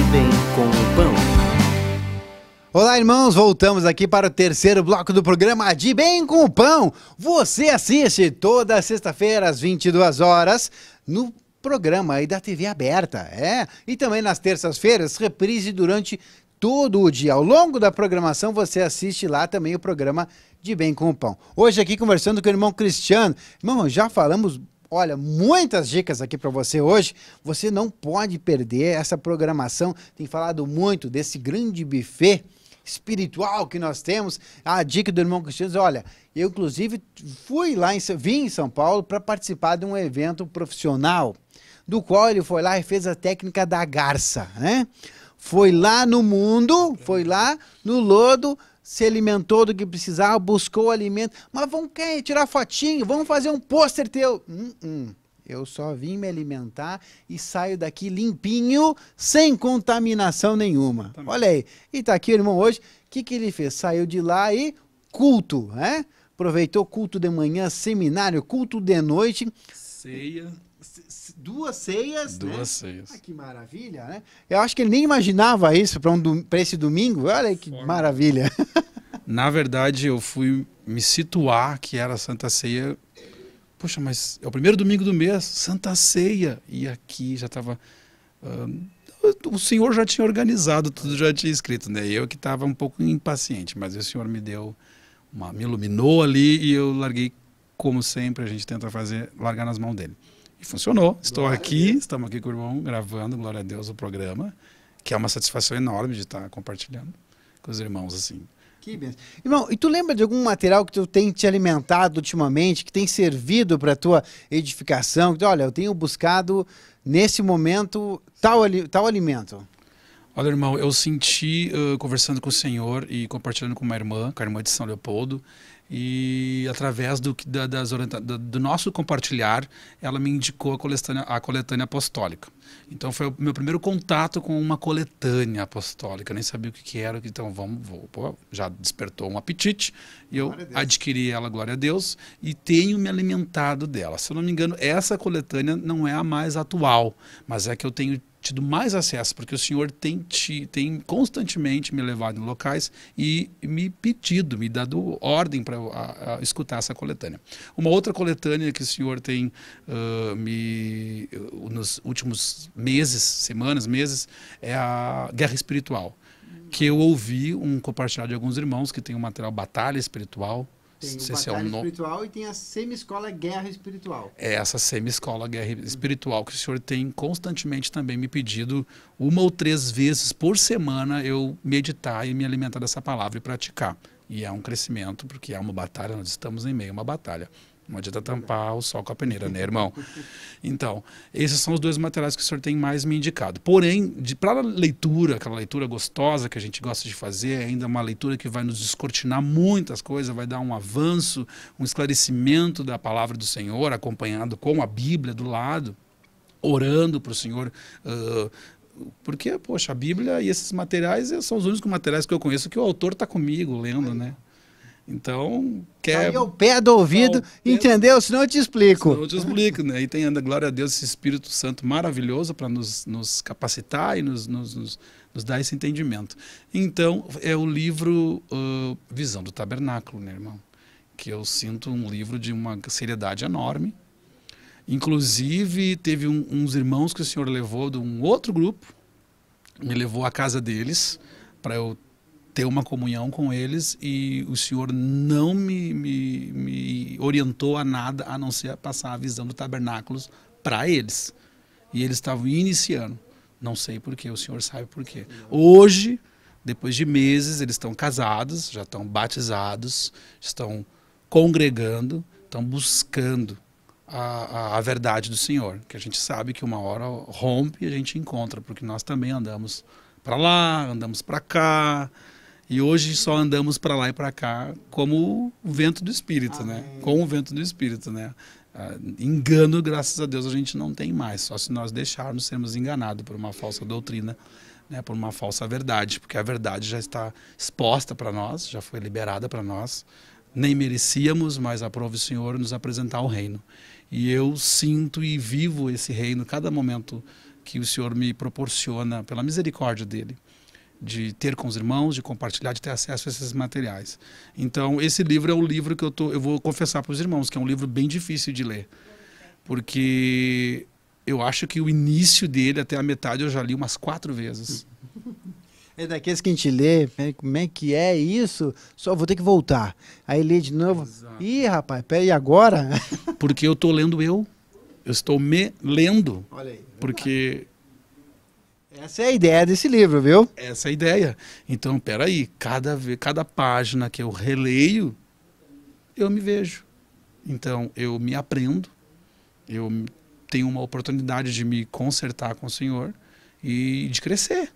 De bem com o pão. Olá, irmãos! Voltamos aqui para o terceiro bloco do programa De Bem com o Pão. Você assiste toda sexta-feira às 22 horas no programa aí da TV aberta, é? E também nas terças-feiras, reprise durante todo o dia. Ao longo da programação, você assiste lá também o programa De Bem com o Pão. Hoje aqui conversando com o irmão Cristiano. Irmão, já falamos Olha, muitas dicas aqui para você hoje. Você não pode perder essa programação. Tem falado muito desse grande buffet espiritual que nós temos. A dica do irmão Cristiano, olha, eu inclusive fui lá em vim em São Paulo para participar de um evento profissional, do qual ele foi lá e fez a técnica da garça, né? Foi lá no mundo, foi lá no lodo, se alimentou do que precisava, buscou alimento. Mas vão querer tirar fotinho, vão fazer um pôster teu. Hum, hum. Eu só vim me alimentar e saio daqui limpinho, sem contaminação nenhuma. Também. Olha aí. E tá aqui o irmão hoje. O que, que ele fez? Saiu de lá e culto, né? Aproveitou culto de manhã, seminário, culto de noite. Ceia duas ceias. Né? Duas né? ceias. Ah, que maravilha, né? Eu acho que ele nem imaginava isso para um do... esse domingo. Olha que Forma. maravilha. Na verdade, eu fui me situar que era Santa Ceia. Poxa, mas é o primeiro domingo do mês, Santa Ceia. E aqui já estava. Uh, ah, o senhor já tinha organizado, tudo já tinha escrito, né? Eu que estava um pouco impaciente, mas o senhor me deu uma. me iluminou ali e eu larguei, como sempre, a gente tenta fazer, largar nas mãos dele. E funcionou. Estou glória aqui, estamos aqui com o irmão gravando, glória a Deus, o programa, que é uma satisfação enorme de estar compartilhando com os irmãos assim. Que bênção. Irmão, e tu lembra de algum material que tu tem te alimentado ultimamente, que tem servido para tua edificação? Que, olha, eu tenho buscado nesse momento tal, tal alimento. Olha, irmão, eu senti, uh, conversando com o Senhor e compartilhando com uma irmã, com a irmã de São Leopoldo, e através do, da, das do, do nosso compartilhar, ela me indicou a coletânea, a coletânea apostólica. Então foi o meu primeiro contato com uma coletânea apostólica. Eu nem sabia o que, que era, então vamos, vou, pô, já despertou um apetite e eu adquiri ela, glória a Deus, e tenho me alimentado dela. Se eu não me engano, essa coletânea não é a mais atual, mas é que eu tenho tido mais acesso, porque o Senhor tem, te, tem constantemente me levado em locais e me pedido, me dado ordem para escutar essa coletânea. Uma outra coletânea que o Senhor tem uh, me nos últimos meses, semanas, meses, é a Guerra Espiritual, que eu ouvi um compartilhar de alguns irmãos que tem um material Batalha Espiritual, tem o é Batalha é um no... Espiritual e tem a Semi-Escola Guerra Espiritual. É essa Semi-Escola Guerra Espiritual que o senhor tem constantemente também me pedido uma ou três vezes por semana eu meditar e me alimentar dessa palavra e praticar. E é um crescimento, porque é uma batalha, nós estamos em meio a uma batalha. Não adianta tampar o sol com a peneira, né, irmão? Então, esses são os dois materiais que o senhor tem mais me indicado. Porém, para a leitura, aquela leitura gostosa que a gente gosta de fazer, é ainda uma leitura que vai nos descortinar muitas coisas, vai dar um avanço, um esclarecimento da palavra do Senhor, acompanhado com a Bíblia do lado, orando para o Senhor. Uh, porque, poxa, a Bíblia e esses materiais eh, são os únicos materiais que eu conheço que o autor está comigo lendo, né? Então, tá quer. Aí o pé do ouvido, tá entendeu? Senão eu te explico. Senão eu te explico, né? E tem, ainda glória a Deus, esse Espírito Santo maravilhoso para nos, nos capacitar e nos, nos, nos, nos, dar esse entendimento. Então, é o livro uh, Visão do Tabernáculo, né, irmão? Que eu sinto um livro de uma seriedade enorme. Inclusive, teve um, uns irmãos que o senhor levou de um outro grupo, me levou à casa deles para eu ter uma comunhão com eles e o Senhor não me, me, me orientou a nada a não ser passar a visão do tabernáculos para eles. E eles estavam iniciando. Não sei porquê, o Senhor sabe porquê. Hoje, depois de meses, eles estão casados, já estão batizados, estão congregando, estão buscando a, a, a, verdade do Senhor, que a gente sabe que uma hora rompe e a gente encontra, porque nós também andamos para lá, andamos para cá, e hoje só andamos para lá e para cá como o vento do espírito, né? Amém. né? Com o vento do espírito, né? Ah, engano, graças a Deus, a gente não tem mais. Só se nós deixarmos sermos enganados por uma falsa doutrina, né? Por uma falsa verdade, porque a verdade já está exposta para nós, já foi liberada para nós. Nem merecíamos, mas aprova o Senhor nos apresentar o reino. E eu sinto e vivo esse reino cada momento que o Senhor me proporciona pela misericórdia dele de ter com os irmãos, de compartilhar, de ter acesso a esses materiais. Então, esse livro é o livro que eu, tô, eu vou confessar para os irmãos, que é um livro bem difícil de ler, porque eu acho que o início dele até a metade eu já li umas quatro vezes. É daqueles que a gente lê, né, como é que é isso? Só vou ter que voltar. Aí lê de novo. Exato. Ih, rapaz, peraí, agora? Porque eu estou lendo eu. Eu estou me lendo. Olha aí. Porque essa é a ideia desse livro, viu? Essa é a ideia. Então, peraí, cada, cada página que eu releio, eu me vejo. Então, eu me aprendo, eu tenho uma oportunidade de me consertar com o Senhor e de crescer.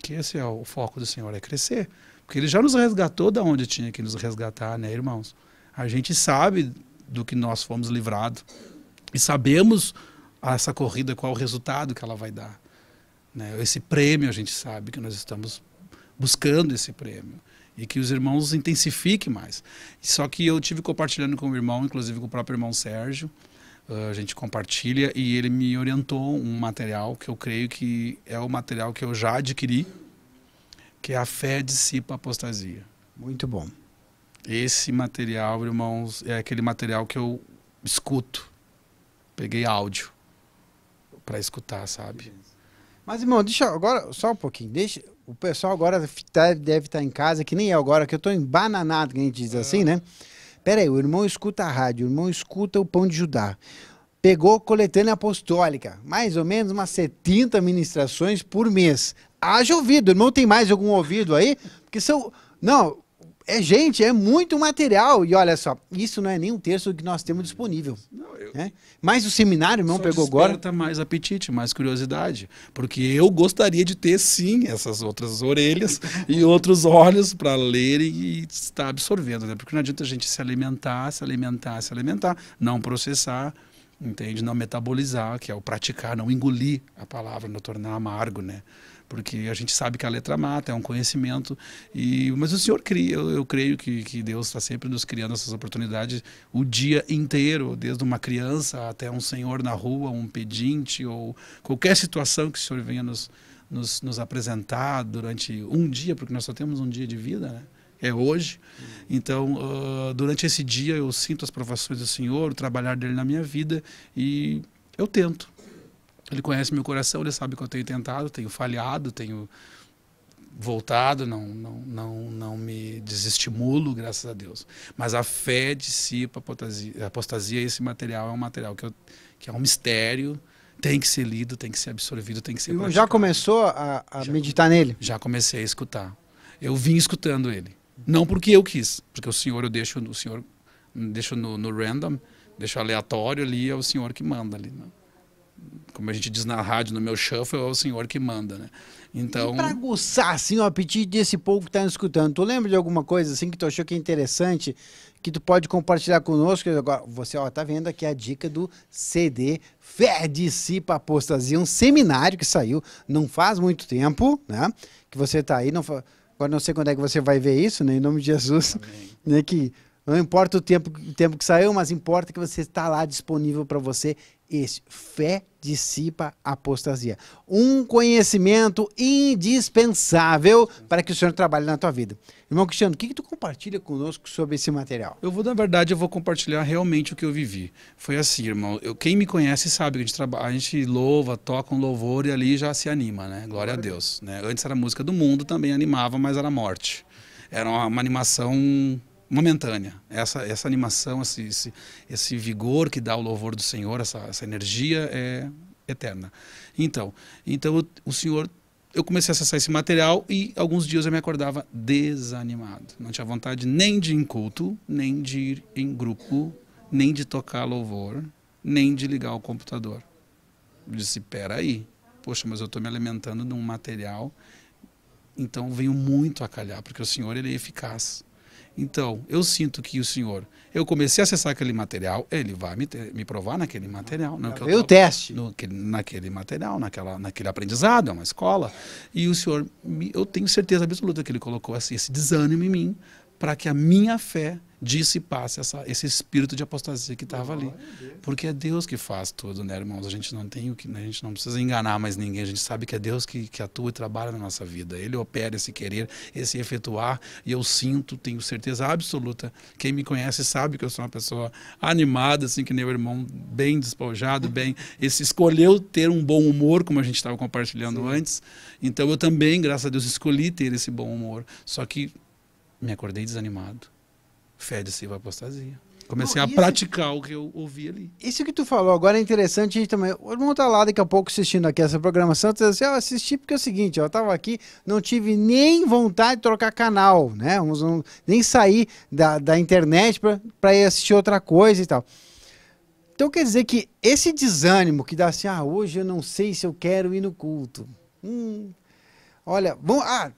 Que esse é o foco do Senhor, é crescer. Porque Ele já nos resgatou da onde tinha que nos resgatar, né, irmãos? A gente sabe do que nós fomos livrados e sabemos essa corrida, qual o resultado que ela vai dar. Né? Esse prêmio, a gente sabe que nós estamos buscando esse prêmio e que os irmãos intensifiquem mais. Só que eu tive compartilhando com o irmão, inclusive com o próprio irmão Sérgio, ah, a gente compartilha e ele me orientou um material que eu creio que é o material que eu já adquiri, que é a fé dissipa a apostasia. Muito bom. Esse material, irmãos, é aquele material que eu escuto. Peguei áudio para escutar, sabe? Mas, irmão, deixa agora, só um pouquinho, deixa. O pessoal agora tá, deve estar tá em casa, que nem eu agora, que eu estou embananado, que a gente diz é. assim, né? Pera aí, o irmão escuta a rádio, o irmão escuta o Pão de Judá. Pegou coletânea apostólica, mais ou menos umas 70 ministrações por mês. Haja ouvido, o irmão tem mais algum ouvido aí? Porque são. Não, é gente, é muito material. E olha só, isso não é nem um terço que nós temos disponível. Não, eu... né? Mas o seminário não pegou agora. Desperta mais apetite, mais curiosidade. Porque eu gostaria de ter, sim, essas outras orelhas e outros olhos para ler e estar absorvendo. Né? Porque não adianta a gente se alimentar, se alimentar, se alimentar, não processar entende? Não metabolizar, que é o praticar, não engolir a palavra, não tornar amargo, né? porque a gente sabe que a letra mata, é um conhecimento. E, mas o Senhor cria, eu, eu creio que, que Deus está sempre nos criando essas oportunidades o dia inteiro, desde uma criança até um senhor na rua, um pedinte, ou qualquer situação que o Senhor venha nos, nos, nos apresentar durante um dia, porque nós só temos um dia de vida, né? é hoje. Então, uh, durante esse dia eu sinto as provações do Senhor, o trabalhar dele na minha vida e eu tento ele conhece meu coração, ele sabe que eu tenho tentado, tenho falhado, tenho voltado, não, não, não, não me desestimulo, graças a Deus. Mas a fé dissipa a apostasia. Esse material é um material que, eu, que é um mistério, tem que ser lido, tem que ser absorvido, tem que ser. Praticado. Já começou a, a já, meditar nele? Já comecei a escutar. Eu vim escutando ele. Não porque eu quis, porque o senhor eu deixo, o senhor deixo no, no random, deixo aleatório ali, é o senhor que manda ali. Né? como a gente diz na rádio, no meu shuffle, é o senhor que manda, né? Então... Para aguçar, assim, o apetite desse povo que está nos escutando, tu lembra de alguma coisa, assim, que tu achou que é interessante, que tu pode compartilhar conosco? Agora, você, ó, tá vendo aqui a dica do CD Fé Dissipa Apostasia, um seminário que saiu não faz muito tempo, né? Que você tá aí, não agora não sei quando é que você vai ver isso, né? Em nome de Jesus, Amém. né? Que não importa o tempo, o tempo que saiu, mas importa que você está lá disponível para você este. Fé dissipa a apostasia. Um conhecimento indispensável para que o Senhor trabalhe na tua vida. Irmão Cristiano, o que, que tu compartilha conosco sobre esse material? Eu vou, na verdade, eu vou compartilhar realmente o que eu vivi. Foi assim, irmão. Eu, quem me conhece sabe que a gente, trabalha, a gente louva, toca um louvor e ali já se anima, né? Glória a Deus. Né? Antes era música do mundo, também animava, mas era morte. Era uma, uma animação momentânea. Essa, essa animação, esse, esse, esse, vigor que dá o louvor do Senhor, essa, essa energia é eterna. Então, então o, Senhor, eu comecei a acessar esse material e alguns dias eu me acordava desanimado. Não tinha vontade nem de ir em culto, nem de ir em grupo, nem de tocar louvor, nem de ligar o computador. Eu disse, peraí, poxa, mas eu estou me alimentando de um material, então venho muito a calhar, porque o Senhor ele é eficaz então, eu sinto que o senhor. Eu comecei a acessar aquele material, ele vai me, ter, me provar naquele material. No é eu, teste. No, naquele material, naquela, naquele aprendizado, é uma escola. E o senhor, me, eu tenho certeza absoluta que ele colocou assim, esse desânimo em mim para que a minha fé dissipasse essa, esse espírito de apostasia que estava ali. Porque é Deus que faz tudo, né, irmãos? A gente não tem o que, né, a gente não precisa enganar mais ninguém. A gente sabe que é Deus que, que atua e trabalha na nossa vida. Ele opera esse querer, esse efetuar. E eu sinto, tenho certeza absoluta. Quem me conhece sabe que eu sou uma pessoa animada, assim que nem o irmão, bem despojado, bem. Esse escolheu ter um bom humor, como a gente estava compartilhando Sim. antes. Então eu também, graças a Deus, escolhi ter esse bom humor. Só que me acordei desanimado. Fede-se a apostasia. Comecei a praticar o que eu ouvi ali. Isso que tu falou agora é interessante gente, também. O irmão tá lá daqui a pouco assistindo aqui essa programação. Tu assim, eu assisti porque é o seguinte, eu tava aqui, não tive nem vontade de trocar canal, né? Vamos, vamos nem sair da, da internet para ir assistir outra coisa e tal. Então quer dizer que esse desânimo que dá assim, ah, hoje eu não sei se eu quero ir no culto. Hum, olha, vamos. Ah,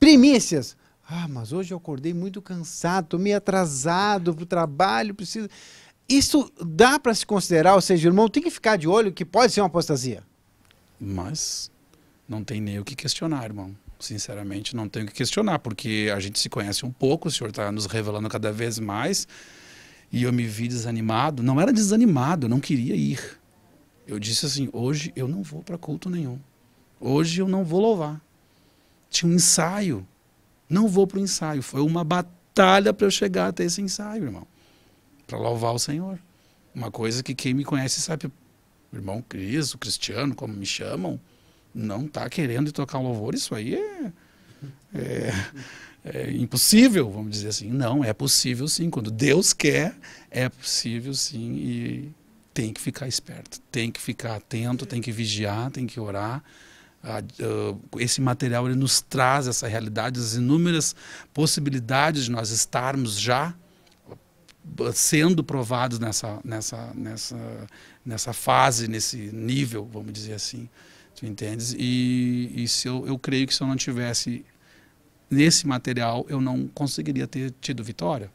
primícias. Ah, mas hoje eu acordei muito cansado, estou meio atrasado para o trabalho, preciso. Isso dá para se considerar, ou seja, irmão, tem que ficar de olho que pode ser uma apostasia. Mas não tem nem o que questionar, irmão. Sinceramente, não tenho o que questionar, porque a gente se conhece um pouco, o senhor está nos revelando cada vez mais. E eu me vi desanimado. Não era desanimado, não queria ir. Eu disse assim: hoje eu não vou para culto nenhum. Hoje eu não vou louvar. Tinha um ensaio não vou para o ensaio. Foi uma batalha para eu chegar até esse ensaio, irmão. Para louvar o Senhor. Uma coisa que quem me conhece sabe, irmão Cris, o Cristiano, como me chamam, não está querendo tocar louvor. Isso aí é, é, é impossível, vamos dizer assim. Não, é possível sim. Quando Deus quer, é possível sim. E tem que ficar esperto, tem que ficar atento, tem que vigiar, tem que orar esse material ele nos traz essa realidade, as inúmeras possibilidades de nós estarmos já ah, sendo provados nessa, nessa, nessa, nessa fase, nesse nível, vamos dizer assim. Tu entendes? E, e se eu, eu creio que se eu não tivesse nesse material, eu não conseguiria ter tido vitória.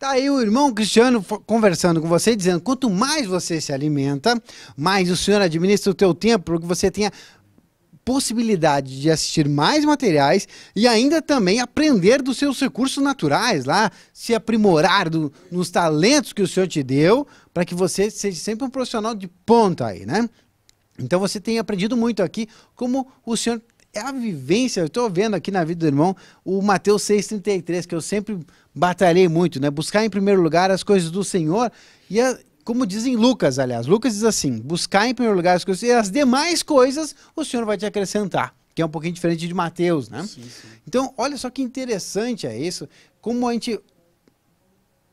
Tá aí o irmão Cristiano conversando com você, dizendo: quanto mais você se alimenta, mais o Senhor administra o teu tempo, que você tenha possibilidade de assistir mais materiais e ainda também aprender dos seus recursos naturais lá, se aprimorar do, nos talentos que o senhor te deu, para que você seja sempre um profissional de ponta aí, né? Então você tem aprendido muito aqui como o senhor é a vivência, eu estou vendo aqui na vida do irmão o Mateus 6,33, que eu sempre batalhei muito, né? Buscar em primeiro lugar as coisas do Senhor e, a, como dizem Lucas, aliás, Lucas diz assim: buscar em primeiro lugar as coisas e as demais coisas o Senhor vai te acrescentar, que é um pouquinho diferente de Mateus, né? Sim, sim. Então, olha só que interessante é isso, como a gente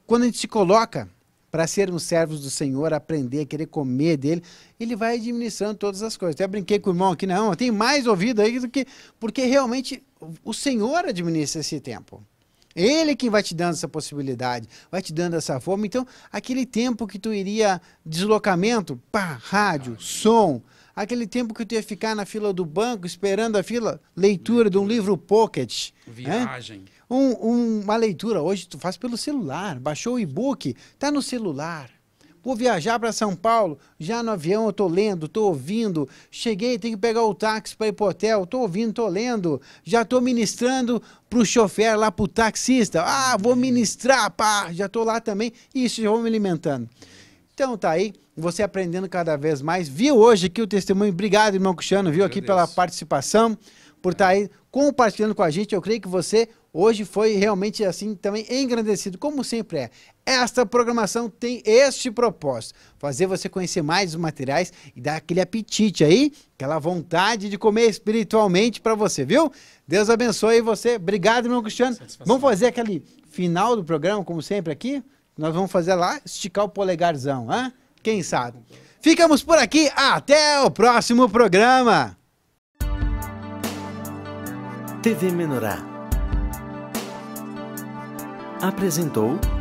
quando a gente se coloca para sermos servos do Senhor, aprender a querer comer dele, ele vai administrando todas as coisas. Até brinquei com o irmão aqui, não, né? tem mais ouvido aí do que. Porque realmente o Senhor administra esse tempo. Ele que vai te dando essa possibilidade, vai te dando essa forma. Então, aquele tempo que tu iria deslocamento, pá, rádio, tá. som, aquele tempo que tu ia ficar na fila do banco esperando a fila, leitura, leitura. de um livro pocket. Né? Viagem. Um, um, uma leitura, hoje tu faz pelo celular, baixou o e-book, tá no celular. Vou viajar para São Paulo, já no avião eu tô lendo, tô ouvindo. Cheguei, tenho que pegar o táxi para ir pro hotel, tô ouvindo, tô lendo. Já tô ministrando pro chofer lá, pro taxista. Ah, vou ministrar, pá, já tô lá também. Isso, já vou me alimentando. Então tá aí, você aprendendo cada vez mais. Viu hoje aqui o testemunho. Obrigado, irmão Cristiano, viu aqui pela participação, por estar tá é. aí compartilhando com a gente. Eu creio que você Hoje foi realmente assim também engrandecido, como sempre é. Esta programação tem este propósito: fazer você conhecer mais os materiais e dar aquele apetite aí, aquela vontade de comer espiritualmente para você, viu? Deus abençoe você. Obrigado, meu Cristiano. Vamos fazer aquele final do programa, como sempre aqui. Nós vamos fazer lá, esticar o polegarzão, hein? Quem sabe? Ficamos por aqui. Até o próximo programa. TV Menorá apresentou